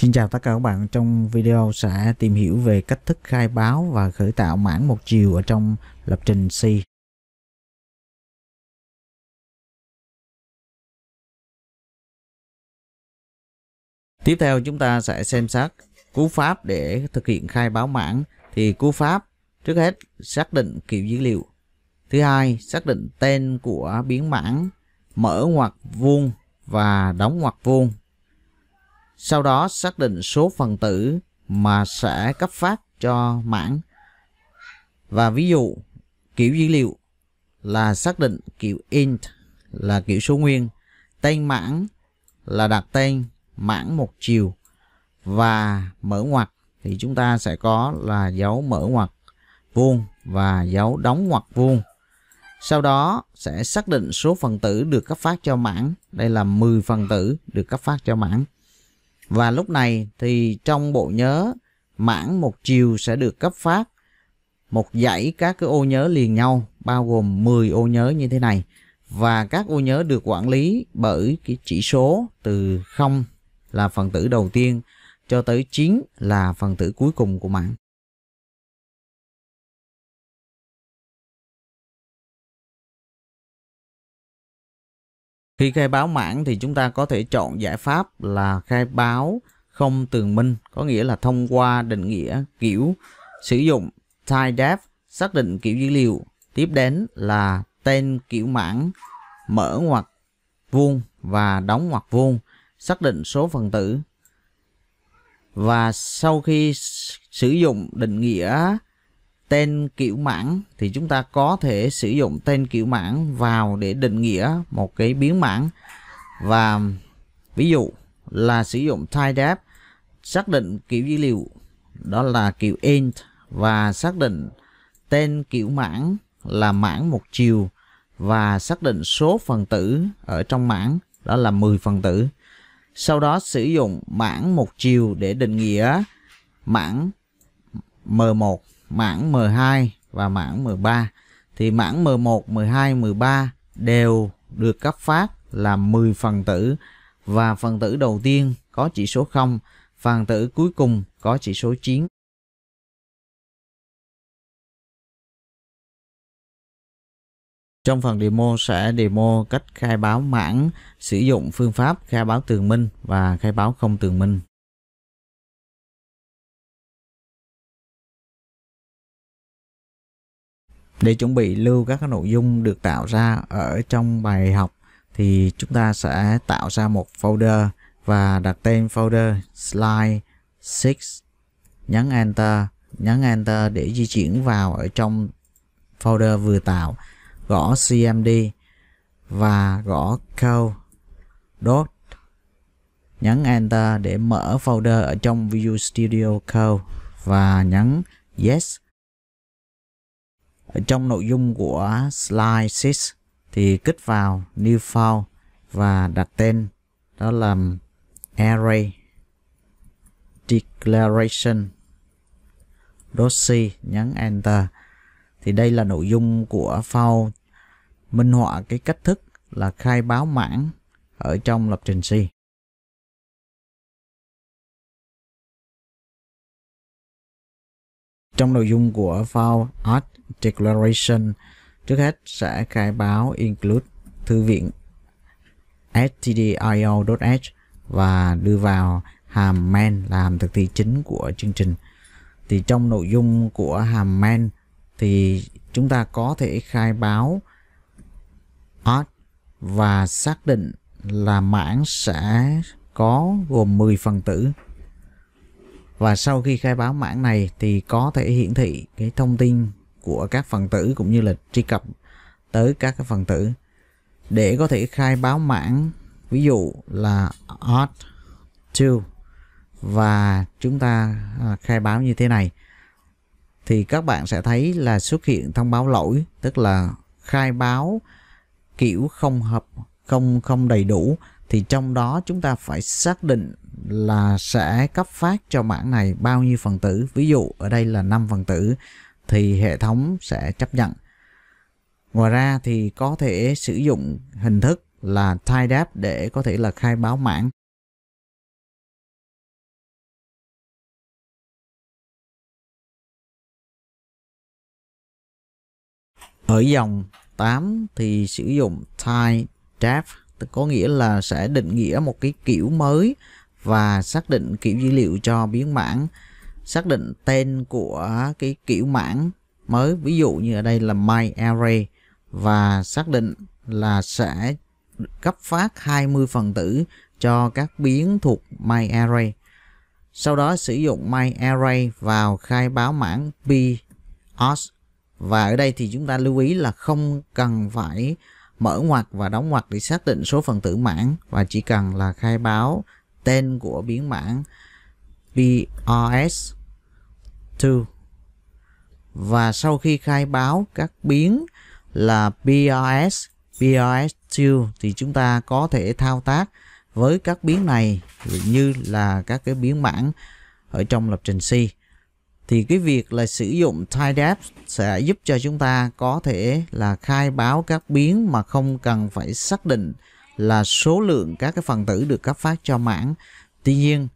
Xin chào tất cả các bạn, trong video sẽ tìm hiểu về cách thức khai báo và khởi tạo mảng một chiều ở trong lập trình C. Tiếp theo chúng ta sẽ xem xét cú pháp để thực hiện khai báo mảng. Thì cú pháp trước hết xác định kiểu dữ liệu. Thứ hai, xác định tên của biến mảng mở ngoặc vuông và đóng ngoặc vuông sau đó xác định số phần tử mà sẽ cấp phát cho mảng. Và ví dụ kiểu dữ liệu là xác định kiểu int là kiểu số nguyên, tên mảng là đặt tên mảng một chiều và mở ngoặc thì chúng ta sẽ có là dấu mở ngoặc vuông và dấu đóng ngoặc vuông. Sau đó sẽ xác định số phần tử được cấp phát cho mảng. Đây là 10 phần tử được cấp phát cho mảng. Và lúc này thì trong bộ nhớ mảng một chiều sẽ được cấp phát một dãy các cái ô nhớ liền nhau bao gồm 10 ô nhớ như thế này và các ô nhớ được quản lý bởi cái chỉ số từ 0 là phần tử đầu tiên cho tới 9 là phần tử cuối cùng của mảng. Khi khai báo mảng thì chúng ta có thể chọn giải pháp là khai báo không tường minh, có nghĩa là thông qua định nghĩa kiểu sử dụng TIDEF xác định kiểu dữ liệu, tiếp đến là tên kiểu mảng mở ngoặc vuông và đóng ngoặc vuông, xác định số phần tử. Và sau khi sử dụng định nghĩa tên kiểu mảng thì chúng ta có thể sử dụng tên kiểu mảng vào để định nghĩa một cái biến mảng và ví dụ là sử dụng tiledep xác định kiểu dữ liệu đó là kiểu int và xác định tên kiểu mảng là mảng một chiều và xác định số phần tử ở trong mảng đó là 10 phần tử. Sau đó sử dụng mảng một chiều để định nghĩa mảng M1 mảng M2 và mảng M3 thì mảng M1, 12, 13 đều được cấp phát là 10 phần tử và phần tử đầu tiên có chỉ số 0, phần tử cuối cùng có chỉ số 9. Trong phần demo sẽ demo cách khai báo mảng sử dụng phương pháp khai báo tường minh và khai báo không tường minh. Để chuẩn bị lưu các nội dung được tạo ra ở trong bài học thì chúng ta sẽ tạo ra một folder và đặt tên folder slide 6 nhấn enter nhấn enter để di chuyển vào ở trong folder vừa tạo gõ cmd và gõ code dot nhấn enter để mở folder ở trong Visual Studio Code và nhấn yes ở trong nội dung của slide 6 thì kích vào new file và đặt tên đó là array declaration .c nhấn enter thì đây là nội dung của file minh họa cái cách thức là khai báo mảng ở trong lập trình C. Trong nội dung của File Art Declaration, trước hết sẽ khai báo include thư viện stdio.h và đưa vào hàm main là hàm thực thi chính của chương trình. Thì trong nội dung của hàm main thì chúng ta có thể khai báo art và xác định là mảng sẽ có gồm 10 phần tử và sau khi khai báo mảng này thì có thể hiển thị cái thông tin của các phần tử cũng như là truy cập tới các cái phần tử để có thể khai báo mảng ví dụ là hot to và chúng ta à, khai báo như thế này thì các bạn sẽ thấy là xuất hiện thông báo lỗi tức là khai báo kiểu không hợp không không đầy đủ thì trong đó chúng ta phải xác định là sẽ cấp phát cho mảng này bao nhiêu phần tử ví dụ ở đây là 5 phần tử thì hệ thống sẽ chấp nhận ngoài ra thì có thể sử dụng hình thức là tiledap để có thể là khai báo mảng ở dòng 8 thì sử dụng type draft có nghĩa là sẽ định nghĩa một cái kiểu mới và xác định kiểu dữ liệu cho biến mảng xác định tên của cái kiểu mảng mới ví dụ như ở đây là my array và xác định là sẽ cấp phát 20 phần tử cho các biến thuộc my array sau đó sử dụng my array vào khai báo mảng b os và ở đây thì chúng ta lưu ý là không cần phải mở ngoặc và đóng ngoặc để xác định số phần tử mảng và chỉ cần là khai báo tên của biến mảng BRS2 và sau khi khai báo các biến là BRS, BRS2 thì chúng ta có thể thao tác với các biến này như là các cái biến mảng ở trong lập trình C thì cái việc là sử dụng TIDAP sẽ giúp cho chúng ta có thể là khai báo các biến mà không cần phải xác định là số lượng các cái phần tử được cấp phát cho mảng tuy nhiên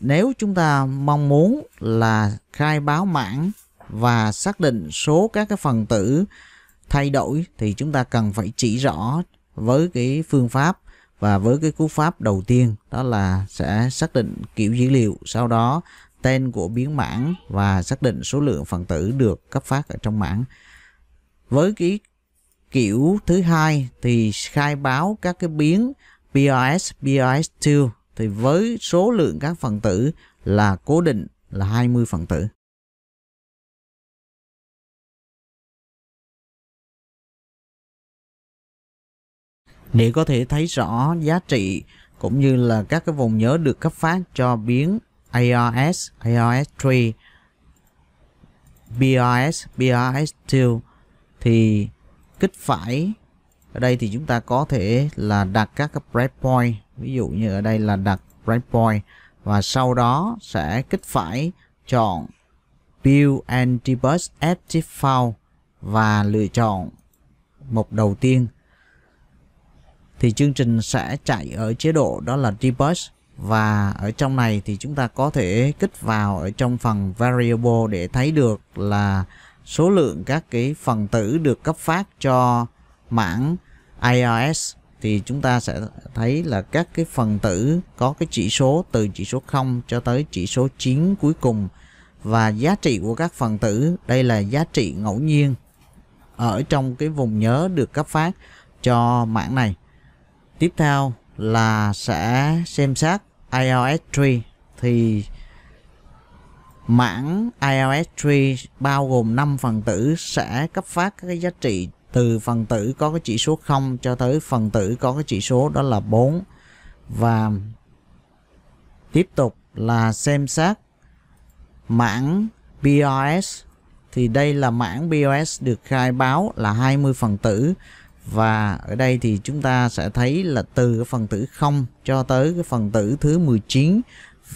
nếu chúng ta mong muốn là khai báo mảng và xác định số các cái phần tử thay đổi thì chúng ta cần phải chỉ rõ với cái phương pháp và với cái cú pháp đầu tiên đó là sẽ xác định kiểu dữ liệu sau đó tên của biến mảng và xác định số lượng phần tử được cấp phát ở trong mảng với cái kiểu thứ hai thì khai báo các cái biến PRS, PRS2 thì với số lượng các phần tử là cố định là 20 phần tử. Để có thể thấy rõ giá trị cũng như là các cái vùng nhớ được cấp phát cho biến ARS, ARS3, BRS, BRS2 thì kích phải ở đây thì chúng ta có thể là đặt các cái breakpoint ví dụ như ở đây là đặt breakpoint và sau đó sẽ kích phải chọn Build and Debug Active File và lựa chọn mục đầu tiên thì chương trình sẽ chạy ở chế độ đó là Debug và ở trong này thì chúng ta có thể kích vào ở trong phần variable để thấy được là số lượng các cái phần tử được cấp phát cho mảng IRS thì chúng ta sẽ thấy là các cái phần tử có cái chỉ số từ chỉ số 0 cho tới chỉ số 9 cuối cùng và giá trị của các phần tử đây là giá trị ngẫu nhiên ở trong cái vùng nhớ được cấp phát cho mảng này. Tiếp theo là sẽ xem xét iOS tree thì Mãn iOS tree bao gồm 5 phần tử sẽ cấp phát các cái giá trị từ phần tử có cái chỉ số 0 cho tới phần tử có cái chỉ số đó là 4 và tiếp tục là xem xét mảng BOS thì đây là mảng BOS được khai báo là 20 phần tử và ở đây thì chúng ta sẽ thấy là từ cái phần tử 0 cho tới cái phần tử thứ 19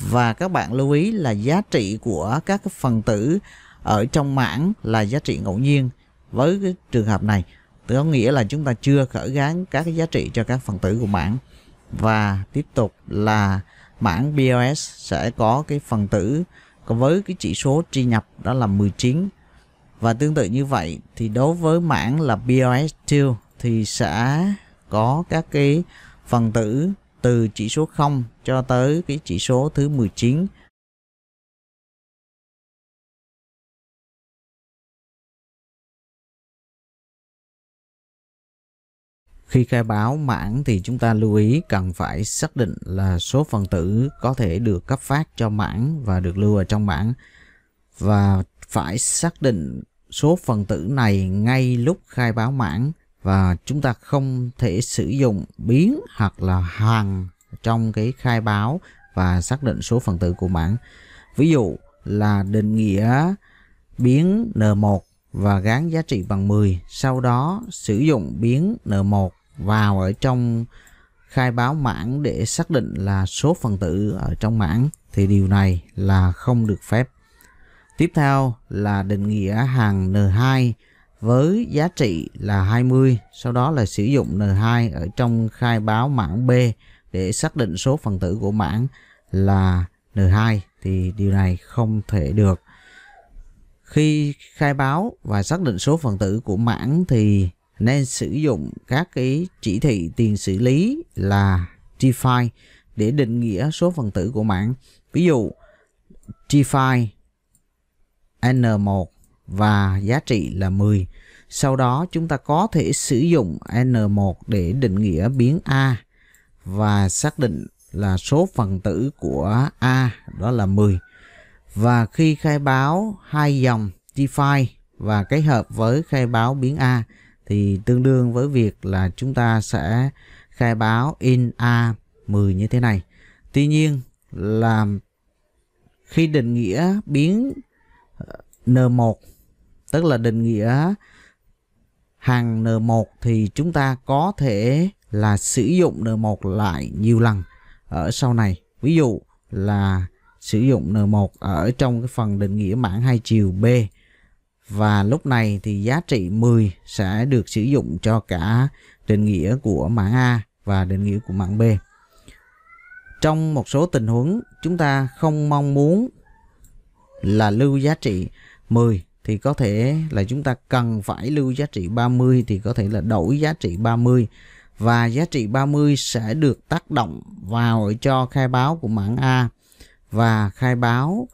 và các bạn lưu ý là giá trị của các phần tử ở trong mảng là giá trị ngẫu nhiên với cái trường hợp này có nghĩa là chúng ta chưa khởi gán các cái giá trị cho các phần tử của mảng và tiếp tục là mảng BOS sẽ có cái phần tử với cái chỉ số truy nhập đó là 19 và tương tự như vậy thì đối với mảng là BOS2 thì sẽ có các cái phần tử từ chỉ số 0 cho tới cái chỉ số thứ 19 Khi khai báo mãn thì chúng ta lưu ý cần phải xác định là số phần tử có thể được cấp phát cho mãn và được lưu ở trong mảng và phải xác định số phần tử này ngay lúc khai báo mãn và chúng ta không thể sử dụng biến hoặc là hàng trong cái khai báo và xác định số phần tử của mảng. Ví dụ là định nghĩa biến N1 và gán giá trị bằng 10, sau đó sử dụng biến N1 vào ở trong khai báo mảng để xác định là số phần tử ở trong mảng thì điều này là không được phép. Tiếp theo là định nghĩa hàng N2 với giá trị là 20, sau đó là sử dụng N2 ở trong khai báo mảng B để xác định số phần tử của mảng là N2 thì điều này không thể được. Khi khai báo và xác định số phần tử của mảng thì nên sử dụng các cái chỉ thị tiền xử lý là define để định nghĩa số phần tử của mảng. Ví dụ define N1 và giá trị là 10. Sau đó chúng ta có thể sử dụng N1 để định nghĩa biến A và xác định là số phần tử của A đó là 10. Và khi khai báo hai dòng define và kết hợp với khai báo biến A thì tương đương với việc là chúng ta sẽ khai báo in A 10 như thế này. Tuy nhiên là khi định nghĩa biến ờ, N1 tức là định nghĩa hàng N1 thì chúng ta có thể là sử dụng N1 lại nhiều lần ở sau này. Ví dụ là sử dụng N1 ở trong cái phần định nghĩa mảng hai chiều B và lúc này thì giá trị 10 sẽ được sử dụng cho cả định nghĩa của mảng A và định nghĩa của mảng B. Trong một số tình huống chúng ta không mong muốn là lưu giá trị 10 thì có thể là chúng ta cần phải lưu giá trị 30 thì có thể là đổi giá trị 30 và giá trị 30 sẽ được tác động vào cho khai báo của mảng A và khai báo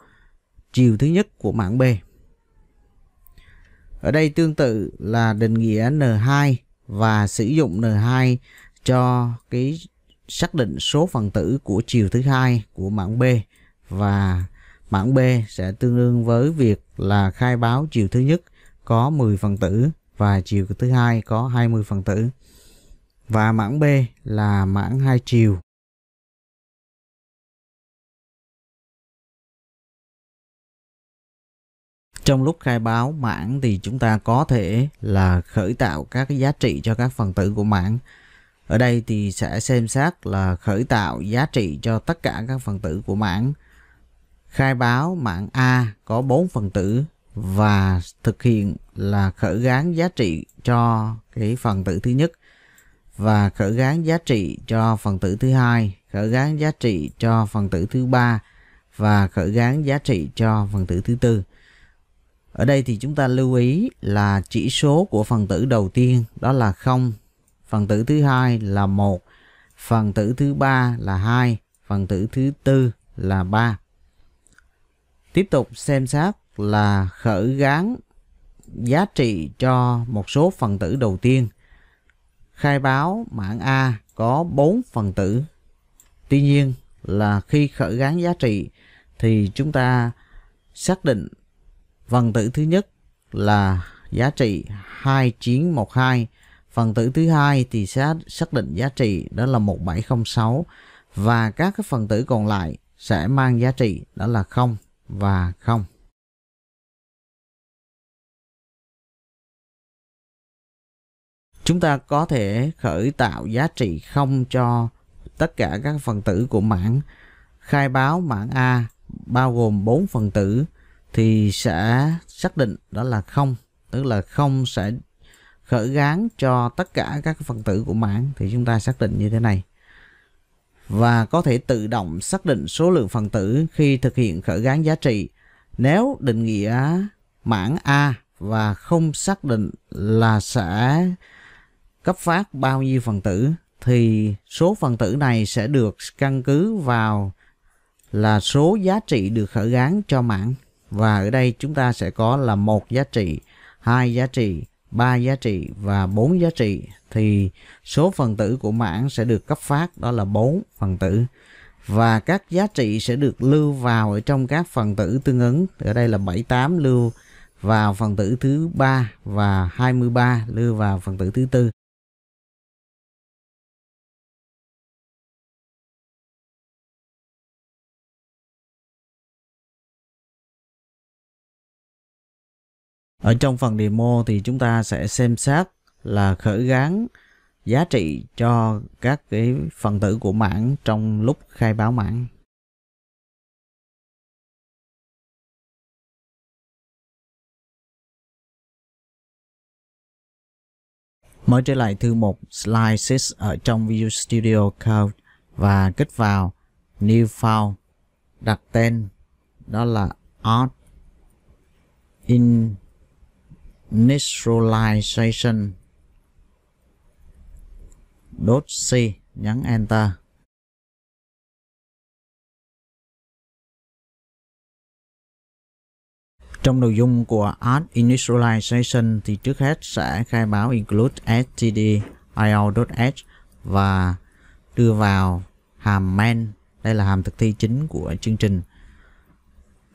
chiều thứ nhất của mảng B. Ở đây tương tự là định nghĩa N2 và sử dụng N2 cho cái xác định số phần tử của chiều thứ hai của mảng B và Mảng B sẽ tương đương với việc là khai báo chiều thứ nhất có 10 phần tử và chiều thứ hai có 20 phần tử. Và mảng B là mảng hai chiều. Trong lúc khai báo mảng thì chúng ta có thể là khởi tạo các cái giá trị cho các phần tử của mảng. Ở đây thì sẽ xem xét là khởi tạo giá trị cho tất cả các phần tử của mảng khai báo mạng A có 4 phần tử và thực hiện là khởi gán giá trị cho cái phần tử thứ nhất và khởi gán giá trị cho phần tử thứ hai, khởi gán giá trị cho phần tử thứ ba và khởi gán giá trị cho phần tử thứ tư. Ở đây thì chúng ta lưu ý là chỉ số của phần tử đầu tiên đó là 0, phần tử thứ hai là 1, phần tử thứ ba là 2, phần tử thứ tư là 3 tiếp tục xem xét là khởi gán giá trị cho một số phần tử đầu tiên. Khai báo mảng A có 4 phần tử. Tuy nhiên là khi khởi gán giá trị thì chúng ta xác định phần tử thứ nhất là giá trị 2912, phần tử thứ hai thì sẽ xác định giá trị đó là 1706 và các cái phần tử còn lại sẽ mang giá trị đó là 0 và không. Chúng ta có thể khởi tạo giá trị không cho tất cả các phần tử của mảng khai báo mảng A bao gồm 4 phần tử thì sẽ xác định đó là không tức là không sẽ khởi gán cho tất cả các phần tử của mảng thì chúng ta xác định như thế này và có thể tự động xác định số lượng phần tử khi thực hiện khởi gán giá trị nếu định nghĩa mảng A và không xác định là sẽ cấp phát bao nhiêu phần tử thì số phần tử này sẽ được căn cứ vào là số giá trị được khởi gán cho mảng và ở đây chúng ta sẽ có là một giá trị hai giá trị ba giá trị và bốn giá trị thì số phần tử của mảng sẽ được cấp phát đó là bốn phần tử và các giá trị sẽ được lưu vào ở trong các phần tử tương ứng ở đây là 78 lưu vào phần tử thứ ba và 23 lưu vào phần tử thứ tư Ở trong phần demo thì chúng ta sẽ xem xét là khởi gán giá trị cho các cái phần tử của mảng trong lúc khai báo mảng. Mở trở lại thư mục slices ở trong Visual Studio Code và kích vào New File đặt tên đó là Art in Neutralization dot C nhấn Enter Trong nội dung của Add Initialization thì trước hết sẽ khai báo include std io.h và đưa vào hàm main, đây là hàm thực thi chính của chương trình.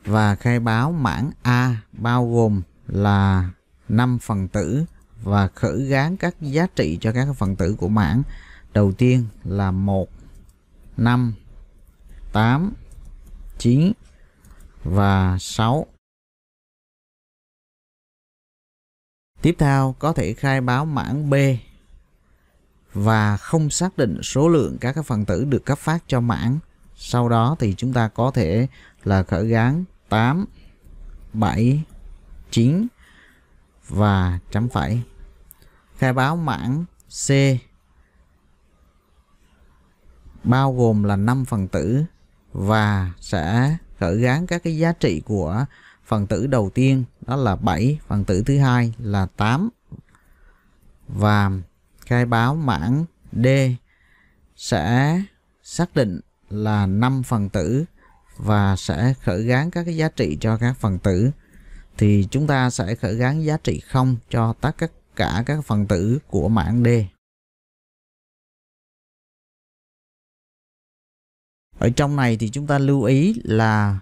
Và khai báo mảng A bao gồm là năm phần tử và khởi gán các giá trị cho các phần tử của mảng. Đầu tiên là 1, 5, 8, 9 và 6. Tiếp theo có thể khai báo mảng B và không xác định số lượng các phần tử được cấp phát cho mảng. Sau đó thì chúng ta có thể là khởi gán 8, 7, 9 và chấm phẩy khai báo mảng C bao gồm là 5 phần tử và sẽ khởi gán các cái giá trị của phần tử đầu tiên đó là 7, phần tử thứ hai là 8 và khai báo mảng D sẽ xác định là 5 phần tử và sẽ khởi gán các cái giá trị cho các phần tử thì chúng ta sẽ khởi gắn giá trị không cho tất cả các phần tử của mảng D. Ở trong này thì chúng ta lưu ý là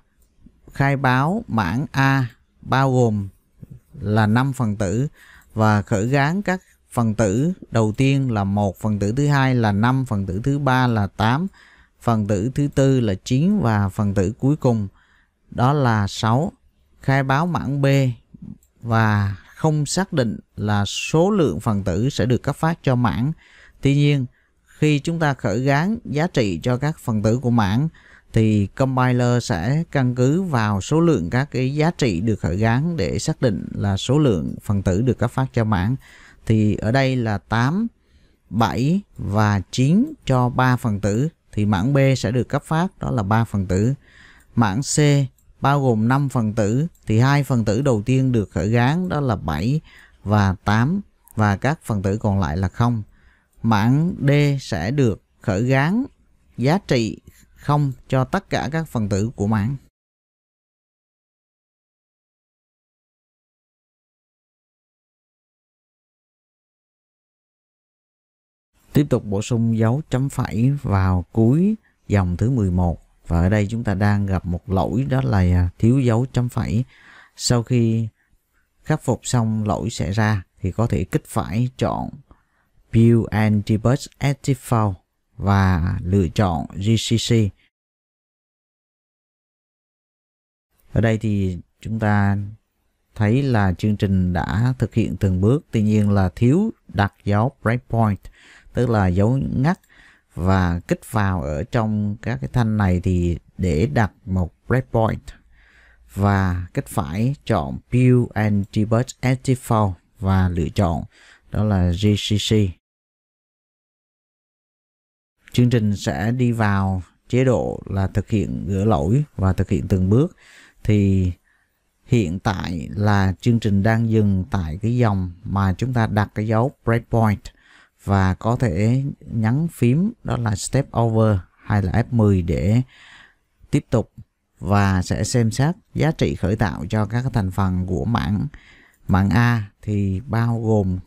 khai báo mảng A bao gồm là 5 phần tử và khởi gán các phần tử đầu tiên là một phần tử thứ hai là 5, phần tử thứ ba là 8, phần tử thứ tư là 9 và phần tử cuối cùng đó là 6 khai báo mảng B và không xác định là số lượng phần tử sẽ được cấp phát cho mảng. Tuy nhiên, khi chúng ta khởi gán giá trị cho các phần tử của mảng, thì compiler sẽ căn cứ vào số lượng các cái giá trị được khởi gán để xác định là số lượng phần tử được cấp phát cho mảng. Thì ở đây là 8, 7 và 9 cho 3 phần tử thì mảng B sẽ được cấp phát đó là 3 phần tử. Mảng C bao gồm 5 phần tử thì hai phần tử đầu tiên được khởi gán đó là 7 và 8 và các phần tử còn lại là không. Mảng D sẽ được khởi gán giá trị không cho tất cả các phần tử của mảng. Tiếp tục bổ sung dấu chấm phẩy vào cuối dòng thứ 11 và ở đây chúng ta đang gặp một lỗi đó là à, thiếu dấu chấm phẩy sau khi khắc phục xong lỗi xảy ra thì có thể kích phải chọn Build and Debug as default và lựa chọn GCC. Ở đây thì chúng ta thấy là chương trình đã thực hiện từng bước, tuy nhiên là thiếu đặt dấu breakpoint, tức là dấu ngắt và kích vào ở trong các cái thanh này thì để đặt một breakpoint và kích phải chọn Build and Debug Active file và lựa chọn đó là GCC. Chương trình sẽ đi vào chế độ là thực hiện gỡ lỗi và thực hiện từng bước thì hiện tại là chương trình đang dừng tại cái dòng mà chúng ta đặt cái dấu breakpoint và có thể nhấn phím đó là step over hay là F10 để tiếp tục và sẽ xem xét giá trị khởi tạo cho các thành phần của mảng mảng A thì bao gồm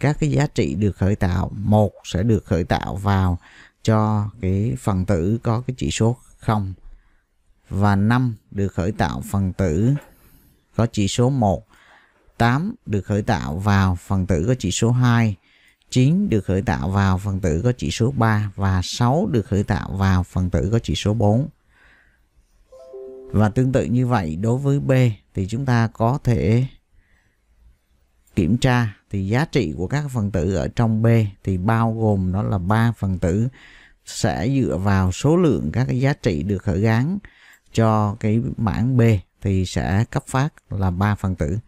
các cái giá trị được khởi tạo một sẽ được khởi tạo vào cho cái phần tử có cái chỉ số 0 và 5 được khởi tạo phần tử có chỉ số 1 8 được khởi tạo vào phần tử có chỉ số 2 9 được khởi tạo vào phần tử có chỉ số 3 và 6 được khởi tạo vào phần tử có chỉ số 4. Và tương tự như vậy đối với B thì chúng ta có thể kiểm tra thì giá trị của các phần tử ở trong B thì bao gồm đó là 3 phần tử sẽ dựa vào số lượng các cái giá trị được khởi gắn cho cái mảng B thì sẽ cấp phát là 3 phần tử.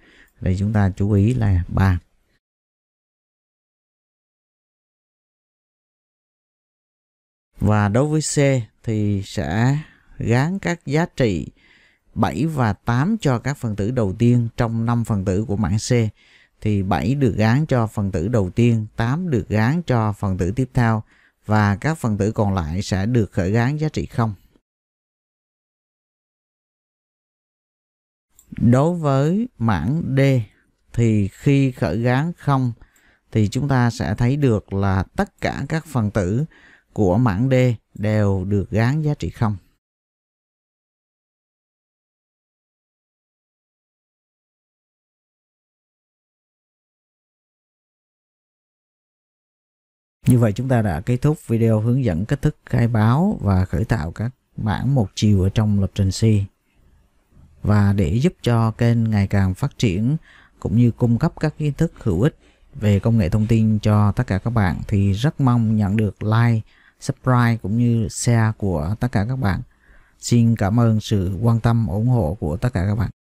Đây chúng ta chú ý là 3. Và đối với C thì sẽ gán các giá trị 7 và 8 cho các phần tử đầu tiên trong 5 phần tử của mảng C thì 7 được gán cho phần tử đầu tiên, 8 được gán cho phần tử tiếp theo và các phần tử còn lại sẽ được khởi gán giá trị 0. Đối với mảng D thì khi khởi gán 0 thì chúng ta sẽ thấy được là tất cả các phần tử của mảng D đều được gán giá trị không. Như vậy chúng ta đã kết thúc video hướng dẫn cách thức khai báo và khởi tạo các mảng một chiều ở trong lập trình C. Và để giúp cho kênh ngày càng phát triển cũng như cung cấp các kiến thức hữu ích về công nghệ thông tin cho tất cả các bạn thì rất mong nhận được like subscribe cũng như share của tất cả các bạn. Xin cảm ơn sự quan tâm ủng hộ của tất cả các bạn.